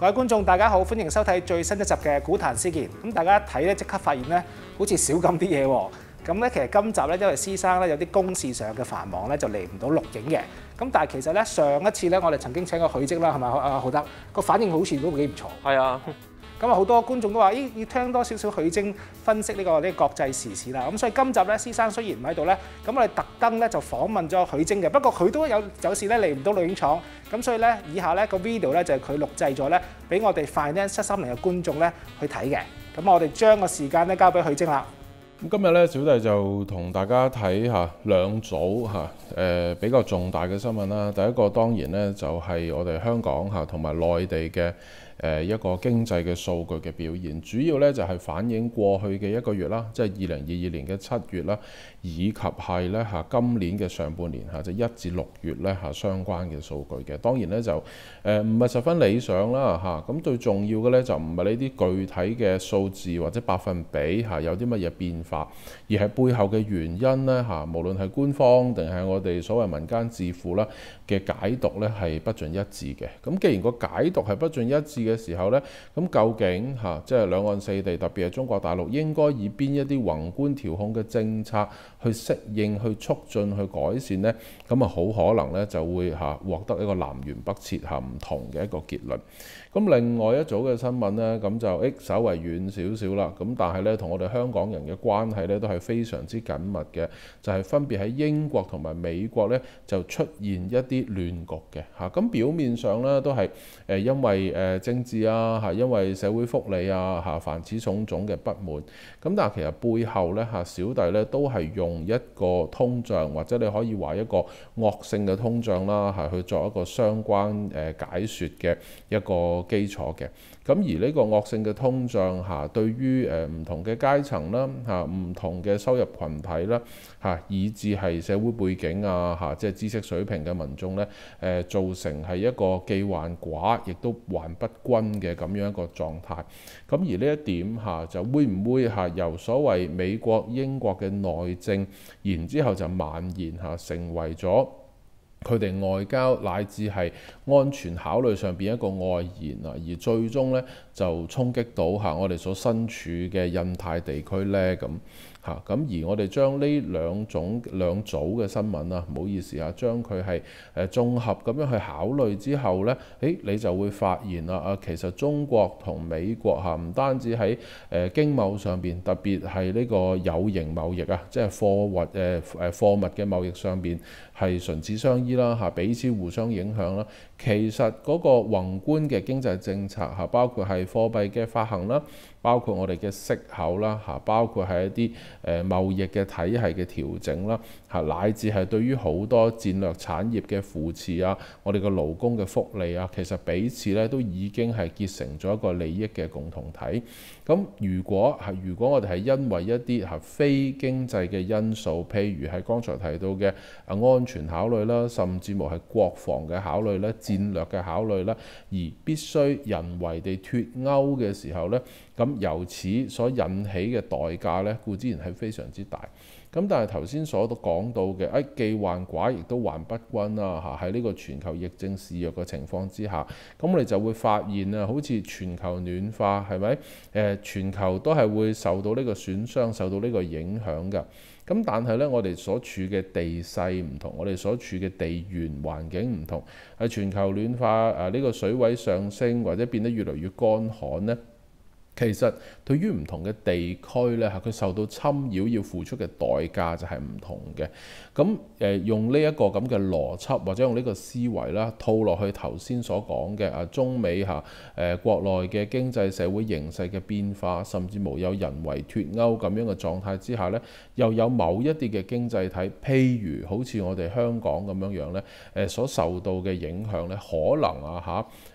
各位觀眾，大家好，歡迎收睇最新一集嘅《古壇思見》。咁大家一睇咧，即刻發現咧，好似少咁啲嘢喎。咁咧，其實今集咧，因為師生咧有啲公事上嘅繁忙咧，就嚟唔到錄影嘅。咁但係其實咧，上一次咧，我哋曾經請過許職啦，係咪啊？好得個反應好似都幾唔錯。係啊。咁啊，好多觀眾都話：，咦，要聽多少少許晶分析呢個呢個國際時事啦。咁所以今集咧，師生雖然唔喺度咧，咁我哋特登咧就訪問咗許晶嘅。不過佢都有有時咧嚟唔到錄影廠，咁所以咧，以下咧個 video 咧就係佢錄製咗咧，俾我哋 Finance 三零嘅觀眾咧去睇嘅。咁我哋將個時間咧交俾許晶啦。咁今日咧，小弟就同大家睇下兩組嚇誒比較重大嘅新聞啦。第一個當然咧就係我哋香港嚇同埋內地嘅。誒一個經濟嘅數據嘅表現，主要咧就係反映過去嘅一個月啦，即係二零二二年嘅七月啦，以及係咧嚇今年嘅上半年嚇，即係一至六月咧嚇相關嘅數據嘅。當然咧就誒唔係十分理想啦嚇。咁最重要嘅咧就唔係呢啲具體嘅數字或者百分比嚇有啲乜嘢變化，而係背後嘅原因咧嚇，無論係官方定係我哋所謂民間致富啦嘅解讀咧係不盡一致嘅。咁既然個解讀係不盡一致嘅，嘅時候呢，咁究竟嚇，即係兩岸四地，特別係中國大陸，應該以邊一啲宏觀調控嘅政策去適應、去促進、去改善呢？咁啊，好可能呢就會嚇獲得一個南轅北轍嚇唔同嘅一個結論。咁另外一組嘅新聞呢，咁就誒稍為遠少少啦，咁但係呢，同我哋香港人嘅關係呢，都係非常之緊密嘅，就係分別喺英國同埋美國呢，就出現一啲亂局嘅嚇。咁表面上呢，都係誒因為誒政治啊，嚇因為社會福利啊嚇，凡此種種嘅不滿。咁但係其實背後呢，嚇小弟呢，都係用一個通脹或者你可以話一個惡性嘅通脹啦，係去作一個相關誒解説嘅一個。基礎嘅，咁而呢個惡性嘅通脹下，對於誒唔同嘅階層啦，嚇唔同嘅收入群體啦，嚇以致係社會背景啊，嚇即係知識水平嘅民眾咧，誒造成係一個既患寡，亦都患不均嘅咁樣一個狀態。咁而呢一點嚇，就會唔會嚇由所謂美國、英國嘅內政，然之後就蔓延嚇成為咗？佢哋外交乃至係安全考慮上邊一個外延啊，而最終咧就衝擊到嚇我哋所身處嘅印太地區咧咁嚇咁，而我哋將呢兩種兩組嘅新聞啊，唔好意思啊，將佢係誒綜合咁樣去考慮之後咧，誒你就會發現啦啊，其實中國同美國嚇唔單止喺誒經貿上邊，特別係呢個有形貿易啊，即係貨物誒誒貨物嘅貿易上邊係唇齒相依。啦嚇，彼此互相影響啦。其實嗰個宏觀嘅經濟政策嚇，包括係貨幣嘅發行啦，包括我哋嘅息口啦嚇，包括係一啲誒貿易嘅體系嘅調整啦嚇，乃至係對於好多戰略產業嘅扶持啊，我哋嘅勞工嘅福利啊，其實彼此咧都已經係結成咗一個利益嘅共同體。咁如果係如果我哋係因為一啲係非經濟嘅因素，譬如係剛才提到嘅啊安全考慮啦，甚至乎係國防嘅考慮咧、戰略嘅考慮啦，而必須人為地脱歐嘅時候咧，咁由此所引起嘅代價咧，固之然係非常之大。咁但係頭先所講到嘅，誒既患寡亦都患不均啦，嚇喺呢個全球疫症肆虐嘅情況之下，咁我哋就會發現啊，好似全球暖化係咪？誒全球都係會受到呢個損傷、受到呢個影響㗎。咁但係咧，我哋所處嘅地勢唔同，我哋所處嘅地緣環境唔同，係全球暖化啊，呢個水位上升或者變得越嚟越乾旱咧？其實對於唔同嘅地區咧，嚇佢受到侵擾要付出嘅代價就係唔同嘅。咁誒用呢一個咁嘅邏輯或者用呢個思維啦，套落去頭先所講嘅啊，中美嚇誒國內嘅經濟社會形勢嘅變化，甚至冇有人為脱歐咁樣嘅狀態之下咧，又有某一啲嘅經濟體，譬如好似我哋香港咁樣樣咧，誒所受到嘅影響咧，可能啊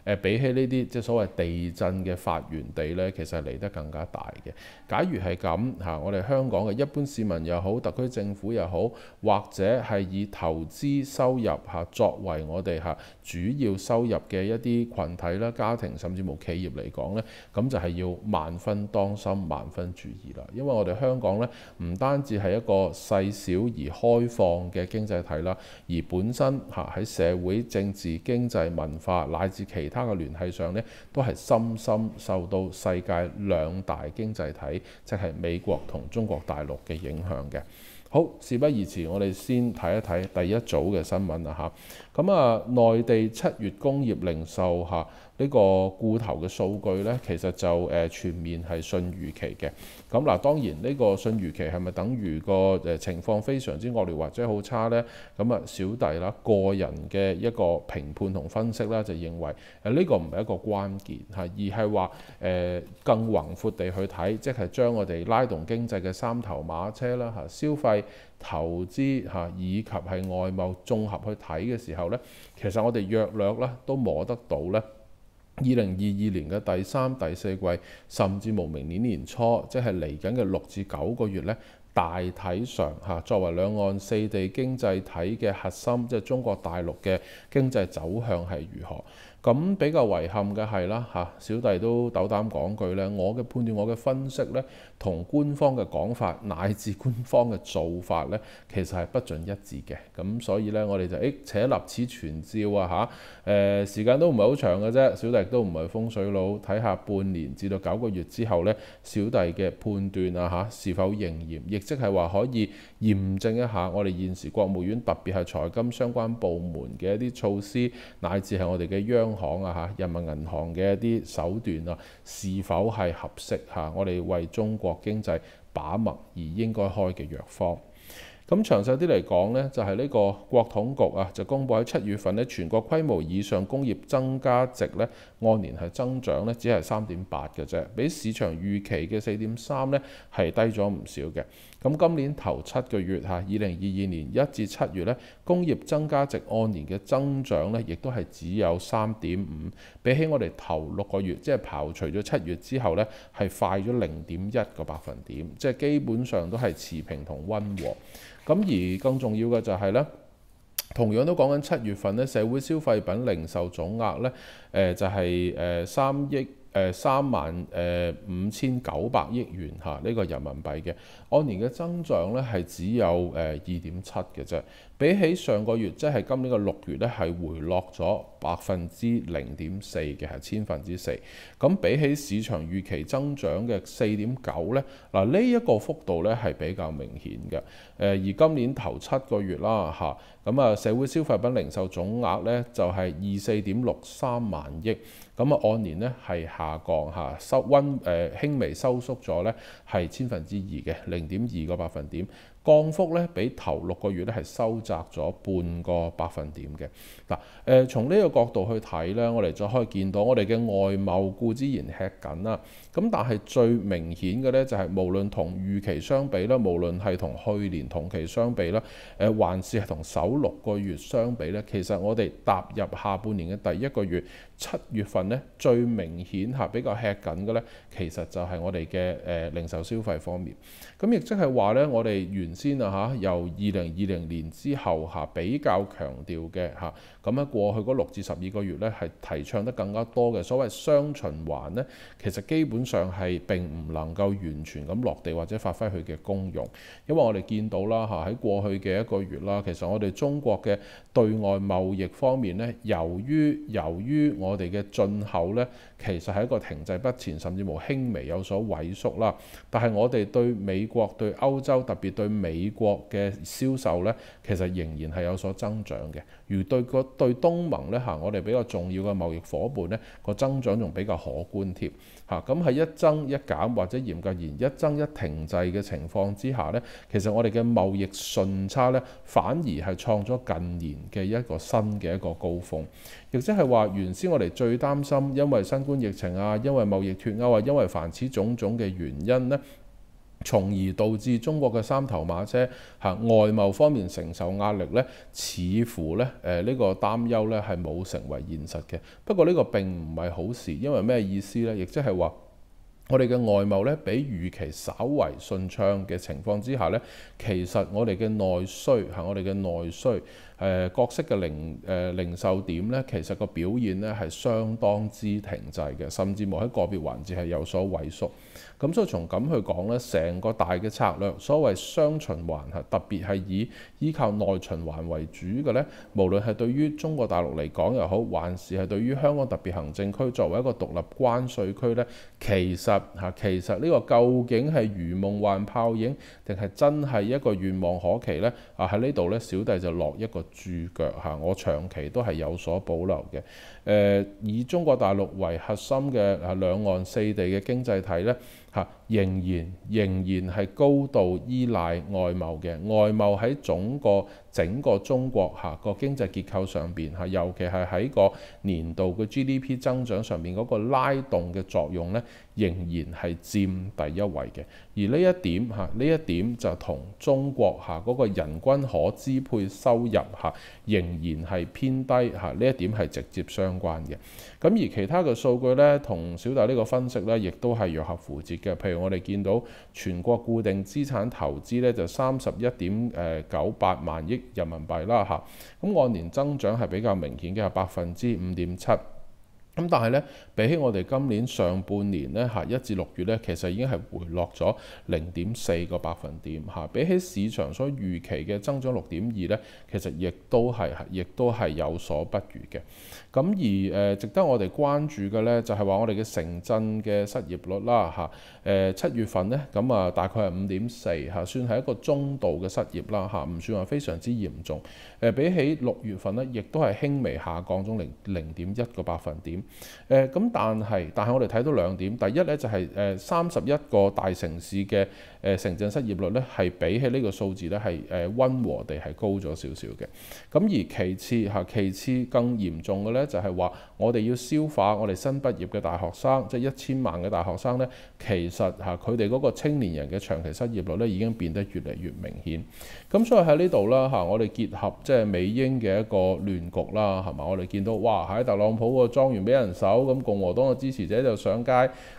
嚇誒比起呢啲即係所謂地震嘅發源地咧，其就嚟得更加大嘅。假如係咁嚇，我哋香港嘅一般市民又好，特區政府又好，或者係以投資收入嚇作為我哋嚇主要收入嘅一啲群體啦、家庭甚至冇企業嚟講咧，咁就係要萬分當心、萬分注意啦。因為我哋香港咧，唔單止係一個細小而開放嘅經濟體啦，而本身嚇喺社會、政治、經濟、文化乃至其他嘅聯繫上咧，都係深深受到世界。两兩大經濟體，即係美國同中國大陸嘅影響嘅。好，事不宜遲，我哋先睇一睇第一組嘅新聞啊嚇。咁啊，內地七月工業零售嚇。呢個固投嘅數據呢，其實就誒全面係信預期嘅。咁嗱，當然呢個信預期係咪等於個誒情況非常之惡劣或者好差呢？咁啊，小弟啦個人嘅一個評判同分析啦，就認為誒呢個唔係一個關鍵而係話誒更宏闊地去睇，即係將我哋拉動經濟嘅三頭馬車啦嚇消費、投資以及係外貿綜合去睇嘅時候咧，其實我哋約略啦都摸得到咧。二零二二年嘅第三、第四季，甚至无明年年初，即係嚟緊嘅六至九個月咧，大體上嚇作為兩岸四地經濟體嘅核心，即係中國大陸嘅經濟走向係如何？咁比較遺憾嘅係啦，嚇小弟都斗膽講句咧，我嘅判斷、我嘅分析咧，同官方嘅講法乃至官方嘅做法咧，其實係不盡一致嘅。咁所以咧，我哋就誒且立此存照啊，嚇誒時間都唔係好長嘅啫。小弟都唔係風水佬，睇下半年至到九個月之後咧，小弟嘅判斷啊嚇是否仍然，亦即係話可以驗證一下我哋現時國務院特別係財金相關部門嘅一啲措施，乃至係我哋嘅央。行啊嚇，人民銀行嘅一啲手段啊，是否係合適嚇？我哋為中國經濟把脈而應該開嘅藥方。咁詳細啲嚟講呢，就係呢個國統局啊，就公布喺七月份呢，全國規模以上工業增加值呢，按年係增長呢，只係三點八嘅啫，比市場預期嘅四點三呢，係低咗唔少嘅。咁今年頭七個月嚇，二零二二年一至七月呢，工業增加值按年嘅增長呢，亦都係只有三點五，比起我哋頭六個月，即係刨除咗七月之後呢，係快咗零點一個百分點，即係基本上都係持平同溫和。咁而更重要嘅就係呢。同樣都講緊七月份咧，社會消費品零售總額咧，誒就係誒三億誒三萬誒五千九百億元嚇，呢個人民幣嘅按年嘅增長咧係只有誒二點七嘅啫，比起上個月即係今年嘅六月咧係回落咗。百分之零點四嘅係千分之四，咁比起市場預期增長嘅四點九咧，嗱呢一個幅度咧係比較明顯嘅。誒而今年頭七個月啦嚇，咁啊社會消費品零售總額咧就係二四點六三萬億，咁啊按年咧係下降嚇，收温誒輕微收縮咗咧係千分之二嘅零點二個百分點。降幅咧比頭六個月咧係收窄咗半個百分點嘅。嗱，誒從呢個角度去睇咧，我哋再可以見到我哋嘅外貿固之然吃緊啦。咁但係最明顯嘅咧就係無論同預期相比啦，無論係同去年同期相比啦，誒還是係同首六個月相比咧，其實我哋踏入下半年嘅第一個月，七月份咧最明顯吓比較吃緊嘅咧，其實就係我哋嘅誒零售消費方面。咁亦即係話咧，我哋原先啦嚇，由二零二零年之後嚇比較強調嘅嚇。咁喺過去嗰六至十二個月咧，係提倡得更加多嘅所謂雙循環咧，其實基本上係並唔能夠完全咁落地或者發揮佢嘅功用，因為我哋見到啦嚇喺過去嘅一個月啦，其實我哋中國嘅對外貿易方面咧，由於由於我哋嘅進口咧，其實係一個停滯不前，甚至無輕微有所萎縮啦。但係我哋對美國、對歐洲，特別對美國嘅銷售咧，其實仍然係有所增長嘅，如對個。對東盟咧嚇，我哋比較重要嘅貿易伙伴咧個增長仲比較可觀添嚇，咁喺一增一減或者嚴格言一增一停滯嘅情況之下咧，其實我哋嘅貿易順差咧反而係創咗近年嘅一個新嘅一個高峰，亦即係話原先我哋最擔心因為新冠疫情啊，因為貿易脱歐啊，因為凡此種種嘅原因咧。從而導致中國嘅三頭馬車嚇外貿方面承受壓力咧，似乎咧誒呢個擔憂咧係冇成為現實嘅。不過呢個並唔係好事，因為咩意思咧？亦即係話我哋嘅外貿咧比預期稍為順暢嘅情況之下咧，其實我哋嘅內需係我哋嘅內需。誒角色嘅零誒零售點咧，其實個表現咧係相當之停滯嘅，甚至冇喺個別環節係有所萎縮。咁所以從咁去講咧，成個大嘅策略，所謂雙循環嚇，特別係以依靠內循環為主嘅咧，無論係對於中國大陸嚟講又好，還是係對於香港特別行政區作為一個獨立關稅區咧，其實嚇其實呢個究竟係如夢幻泡影，定係真係一個願望可期咧？啊喺呢度咧，小弟就落一個。住腳嚇，我長期都係有所保留嘅。誒，以中國大陸為核心嘅兩岸四地嘅經濟體咧嚇，仍然仍然係高度依賴外貿嘅。外貿喺整個整個中國嚇個經濟結構上邊嚇，尤其係喺個年度嘅 GDP 增長上面嗰個拉動嘅作用咧。仍然係佔第一位嘅，而呢一點嚇，呢一點就同中國嚇嗰個人均可支配收入嚇仍然係偏低嚇，呢一點係直接相關嘅。咁而其他嘅數據呢，同小弟呢個分析呢，亦都係約合符節嘅。譬如我哋見到全國固定資產投資呢，就三十一點誒九八萬億人民幣啦嚇，咁按年增長係比較明顯嘅，百分之五點七。咁但係咧，比起我哋今年上半年咧嚇一至六月咧，其實已經係回落咗零點四個百分點嚇。比起市場所預期嘅增長六點二咧，其實亦都係亦都係有所不如嘅。咁而誒值得我哋關注嘅咧，就係話我哋嘅城鎮嘅失業率啦嚇誒七月份咧，咁啊大概係五點四嚇，算係一個中度嘅失業啦嚇，唔算話非常之嚴重。誒比起六月份咧，亦都係輕微下降咗零零點一個百分點。誒咁，但係但係我哋睇到兩點，第一咧就係誒三十一個大城市嘅誒城鎮失業率咧，係比起呢個數字咧係誒溫和地係高咗少少嘅。咁而其次嚇，其次更嚴重嘅咧就係話，我哋要消化我哋新畢業嘅大學生，即係一千萬嘅大學生咧，其實嚇佢哋嗰個青年人嘅長期失業率咧已經變得越嚟越明顯。咁所以喺呢度啦嚇，我哋結合即係美英嘅一個亂局啦，係嘛？我哋見到哇喺特朗普個莊園人手咁共和黨嘅支持者就上街，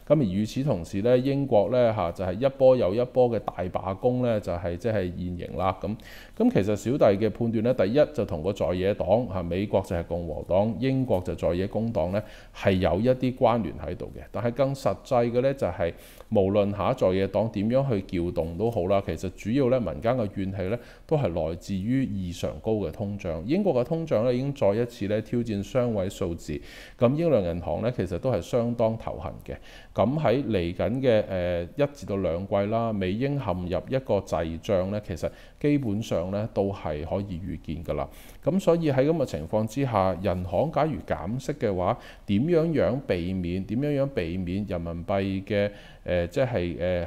咁而與此同時咧，英國咧嚇就係一波又一波嘅大罷工咧，就係即係現形啦。咁咁其實小弟嘅判斷咧，第一就同個在野黨嚇美國就係共和黨，英國就在野工黨咧，係有一啲關聯喺度嘅。但係更實際嘅咧，就係無論下在野黨點樣去撬動都好啦，其實主要咧民間嘅怨氣咧，都係來自於異常高嘅通脹。英國嘅通脹咧已經再一次咧挑戰雙位數字。咁英中糧銀行咧，其實都係相當頭痕嘅。咁喺嚟緊嘅一至到兩季啦，美英陷入一個滯漲咧，其實基本上咧都係可以預見㗎啦。咁所以喺咁嘅情況之下，人行假如減息嘅話，點樣樣避免？點樣樣避免人民幣嘅誒即係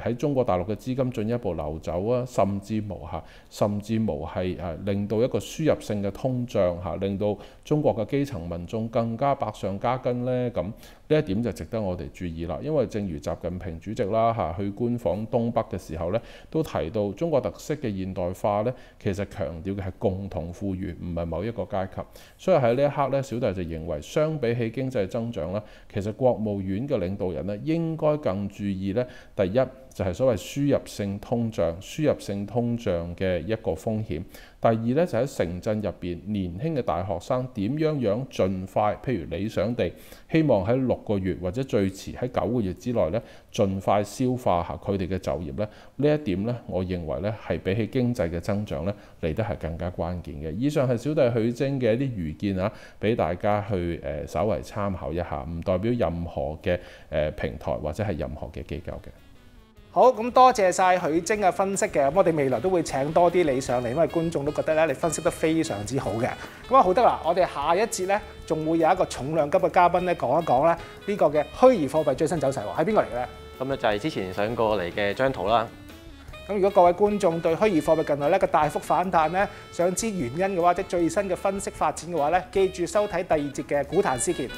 誒喺中國大陸嘅資金進一步流走啊，甚至無嚇，甚至無係誒令到一個輸入性嘅通脹嚇，令到中國嘅基層民眾更加百上加斤咧咁。呢一點就值得我哋注意啦，因為正如習近平主席啦嚇去官訪東北嘅時候咧，都提到中國特色嘅現代化咧，其實強調嘅係共同富裕，唔係某一個階級。所以喺呢一刻咧，小弟就認為相比起經濟增長啦，其實國務院嘅領導人咧應該更注意咧，第一。就係所謂輸入性通脹，輸入性通脹嘅一個風險。第二咧，就喺城鎮入邊年輕嘅大學生點樣樣盡快，譬如理想地希望喺六個月或者最遲喺九個月之內咧，盡快消化下佢哋嘅就業咧。呢一點咧，我認為咧係比起經濟嘅增長咧嚟得係更加關鍵嘅。以上係小弟許晶嘅一啲預見啊，俾大家去誒稍為參考一下，唔代表任何嘅誒平台或者係任何嘅機構嘅。好，咁多謝晒許晶嘅分析嘅。咁我哋未來都會請多啲你上嚟，因為觀眾都覺得咧，你分析得非常之好嘅。咁啊，好得啦，我哋下一節咧，仲會有一個重量級嘅嘉賓咧，講一講咧呢個嘅虛擬貨幣最新走勢喎，係邊個嚟嘅咧？咁咧就係之前上過嚟嘅張圖啦。咁如果各位觀眾對虛擬貨幣近來咧個大幅反彈咧，想知原因嘅話，即最新嘅分析發展嘅話咧，記住收睇第二節嘅古壇詩劍。